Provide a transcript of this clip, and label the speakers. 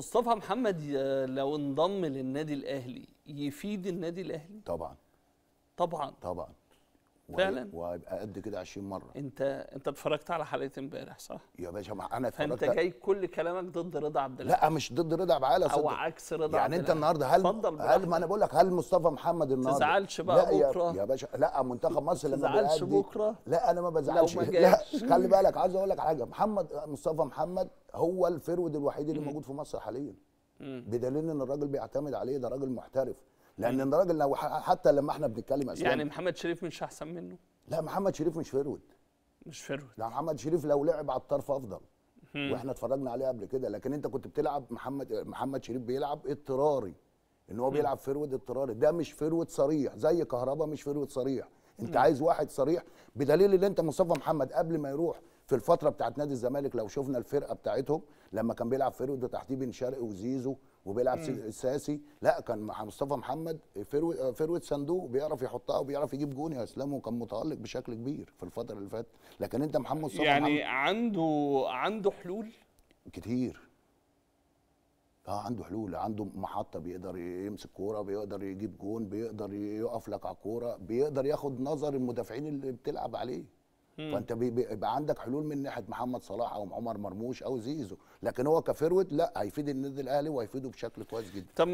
Speaker 1: مصطفى محمد لو انضم للنادي الاهلي يفيد النادي الاهلي طبعا طبعا طبعا فعلا وهيبقى قد كده 20 مره انت انت اتفرجت على حلقه امبارح صح؟ يا باشا انا اتفرجت فانت جاي كل كلامك ضد رضا عبد الله لا مش ضد رضا عبد العال او عكس رضا يعني انت النهارده هل هل ما انا بقول لك هل مصطفى محمد النهارده ما تزعلش بقى لا بكره يا, باشا لا منتخب مصر لما تزعلش بكره لا انا ما بزعلش لو ما لا خلي بالك عايز اقول لك حاجه محمد مصطفى محمد هو الفرود الوحيد اللي موجود في مصر حاليا بدليل ان الراجل بيعتمد عليه ده راجل محترف لان إيه؟ الراجل لو حتى لما احنا بنتكلم اسلام يعني محمد شريف مش احسن منه لا محمد شريف مش فيرود مش فيرود لا محمد شريف لو لعب على الطرف افضل واحنا اتفرجنا عليه قبل كده لكن انت كنت بتلعب محمد محمد شريف بيلعب اضطراري ان هو بيلعب فيرود اضطراري ده مش فيرود صريح زي كهربا مش فيرود صريح انت عايز واحد صريح بدليل ان انت مصطفى محمد قبل ما يروح في الفتره بتاعت نادي الزمالك لو شفنا الفرقه بتاعتهم لما كان بيلعب فيرود تحتيه بن شرقي وزيزو وبيلعب ساسي لا كان مع مصطفى محمد فروه فروه صندوق بيعرف يحطها وبيعرف يجيب جون يا اسلام وكان متالق بشكل كبير في الفتره اللي فاتت لكن انت محمد مصطفى يعني محمد عنده عنده حلول كتير اه عنده حلول عنده محطه بيقدر يمسك كوره بيقدر يجيب جون بيقدر يقف لك على الكوره بيقدر ياخد نظر المدافعين اللي بتلعب عليه مم. فانت بيبقى عندك حلول من ناحيه محمد صلاح او عمر مرموش او زيزو لكن هو كفيرويد لا هيفيد النادي الاهلي وهيفيده بشكل كويس جدا